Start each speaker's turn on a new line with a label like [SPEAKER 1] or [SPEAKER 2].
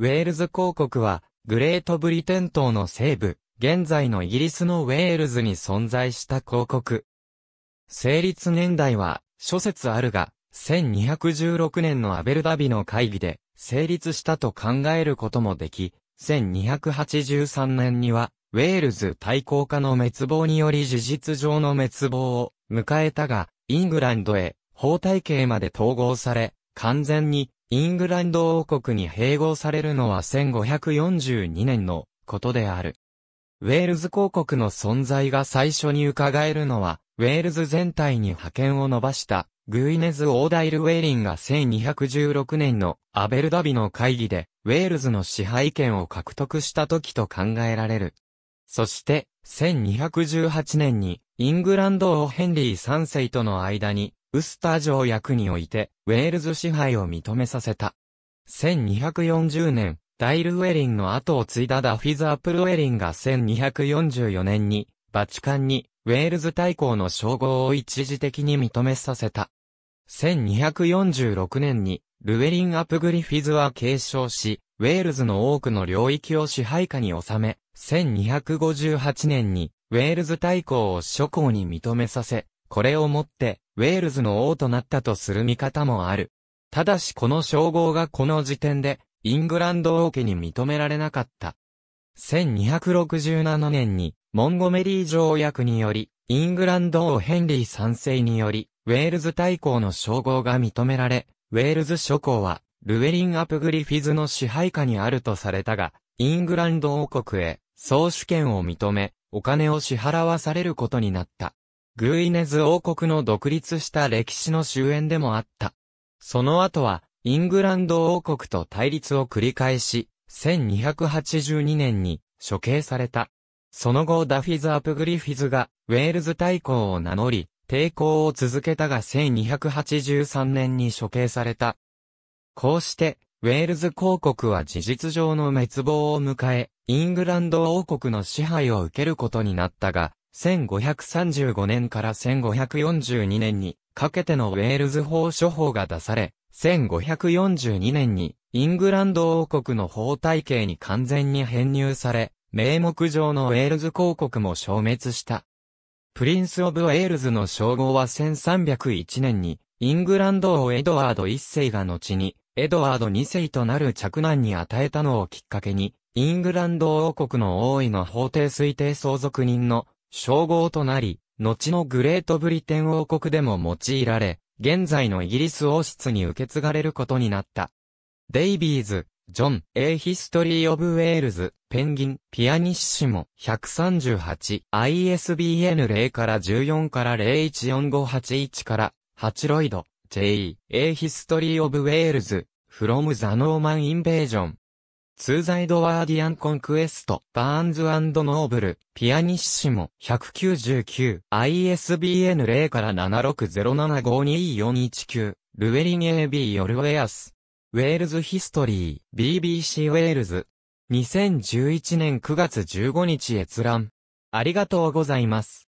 [SPEAKER 1] ウェールズ公国は、グレートブリテン島の西部、現在のイギリスのウェールズに存在した公国。成立年代は、諸説あるが、1216年のアベルダビの会議で、成立したと考えることもでき、1283年には、ウェールズ対抗化の滅亡により事実上の滅亡を迎えたが、イングランドへ、法体系まで統合され、完全にイングランド王国に併合されるのは1542年のことである。ウェールズ公国の存在が最初に伺えるのは、ウェールズ全体に派遣を伸ばした、グイネズ・オーダイル・ウェリンが1216年のアベルダビの会議で、ウェールズの支配権を獲得した時と考えられる。そして、1218年に、イングランド王ヘンリー3世との間に、ウスター条約において、ウェールズ支配を認めさせた。1240年、ダイル・ウェリンの後を継いだダフィザップル・ウェリンが1244年に、バチカンに、ウェールズ大公の称号を一時的に認めさせた。1246年に、ルウェリン・アプグリフィズは継承し、ウェールズの多くの領域を支配下に収め、1258年に、ウェールズ大公を諸公に認めさせ、これをもって、ウェールズの王となったとする見方もある。ただしこの称号がこの時点で、イングランド王家に認められなかった。1267年に、モンゴメリー条約により、イングランド王ヘンリー3世により、ウェールズ大公の称号が認められ、ウェールズ諸侯は、ルウェリン・アプグリフィズの支配下にあるとされたが、イングランド王国へ、総主権を認め、お金を支払わされることになった。グーイネズ王国の独立した歴史の終焉でもあった。その後は、イングランド王国と対立を繰り返し、1282年に処刑された。その後ダフィズ・アプ・グリフィズがウェールズ大公を名乗り、抵抗を続けたが1283年に処刑された。こうして、ウェールズ公国は事実上の滅亡を迎え、イングランド王国の支配を受けることになったが、1535年から1542年にかけてのウェールズ法処方が出され、1542年にイングランド王国の法体系に完全に編入され、名目上のウェールズ公国も消滅した。プリンス・オブ・ウェールズの称号は1301年に、イングランド王エドワード1世が後に、エドワード2世となる着難に与えたのをきっかけに、イングランド王国の王位の法定推定相続人の称号となり、後のグレートブリテン王国でも用いられ、現在のイギリス王室に受け継がれることになった。デイビーズ、ジョン、A History of Wales、ペンギン、ピアニッシモ、138、ISBN 0から14から014581から、チロイド、J、A History of Wales、From the Norman Invasion ツーザイドワーディアンコンクエスト、バーンズノーブル、ピアニッシモ、199、ISBN 0から7 6 0 7 5 2 4 1 9ルエリン AB ヨルウェアス、ウェールズヒストリー、BBC ウェールズ、2011年9月15日閲覧。ありがとうございます。